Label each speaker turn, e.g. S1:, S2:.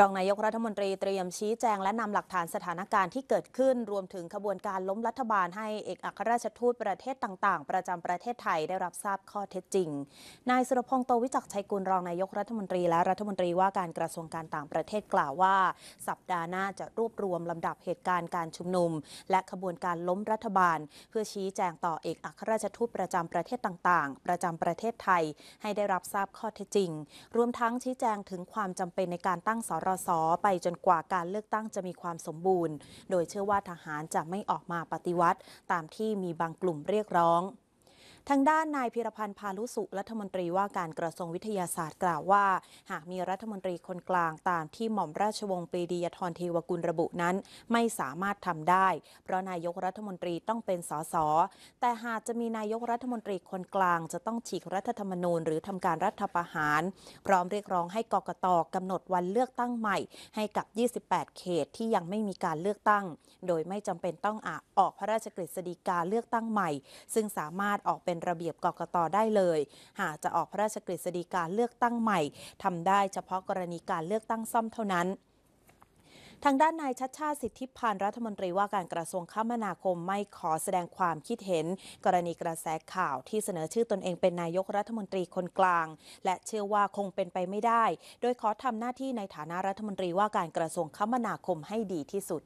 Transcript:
S1: รองนายกรัฐมนตรีเตรียมชี้แจงและนำหลักฐานสถานการณ์ที่เกิดขึ้น รวมถึงขบวนการล้มรัฐบาล ให้เอกอัครราชทูตประเทศต่าง ๆ ประจำประเทศไทยได้รับทราบข้อเท็จจริง นายสุรพงศ์โตวิจักชัยกุลรอง นายกรัฐมนตรีและรัฐมนตรีว่าการกระทรวงการต่างประเทศกล่าวว่า สัปดาห์หน้าจะรวบรวมลำดับเหตุการณ์การชุมนุม และขบวนการล้มรัฐบาล เพื่อชี้แจงต่อเอกอัครราชทูตประจำประเทศต่างๆ ประจำประเทศไทย ให้ได้รับทราบข้อเท็จจริงรวมทั้งชี้แจงถึงความจำเป็นในการตั้งสรรสไปจนกว่าการเลือกตั้งจะมีความสมบูรณ์ โดยเชื่อว่าทหารจะไม่ออกมาปฏิวัติ ตามที่มีบางกลุ่มเรียกร้องทางด้านนายพิรพันธ์พาลุสุรัฐมนตรีว่าการกระทรวงวิทยาศาสตร์กล่าวว่า หากมีรัฐมนตรีคนกลางตามที่หม่อมราชวงศ์ปรีดียทรเทวกุลระบุนั้น ไม่สามารถทำได้ เพราะนายกรัฐมนตรีต้องเป็นสสแต่หากจะมีนายกรัฐมนตรีคนกลางจะต้องฉีกรัฐธรรมนูญหรือทำการรัฐประหาร พร้อมเรียกร้องให้กกตกำหนดวันเลือกตั้งใหม่ ให้กับ 28 เขตที่ยังไม่มีการเลือกตั้ง โดยไม่จำเป็นต้องออกพระราชกฤษฎีกาเลือกตั้งใหม่ ซึ่งสามารถออกเป็นเป็นระเบียบกกตได้เลย หากจะออกพระราชกฤษฎีกาเลือกตั้งใหม่ทำได้เฉพาะกรณีการเลือกตั้งซ่อมเท่านั้น ทางด้านนายชัดชาติสิทธิพันธ์รัฐมนตรีว่าการกระทรวงคมนาคมไม่ขอแสดงความคิดเห็น กรณีกระแสข่าวที่เสนอชื่อตนเองเป็นนายกรัฐมนตรีคนกลาง และเชื่อว่าคงเป็นไปไม่ได้ โดยขอทำหน้าที่ในฐานะรัฐมนตรีว่าการกระทรวงคมนาคมให้ดีที่สุด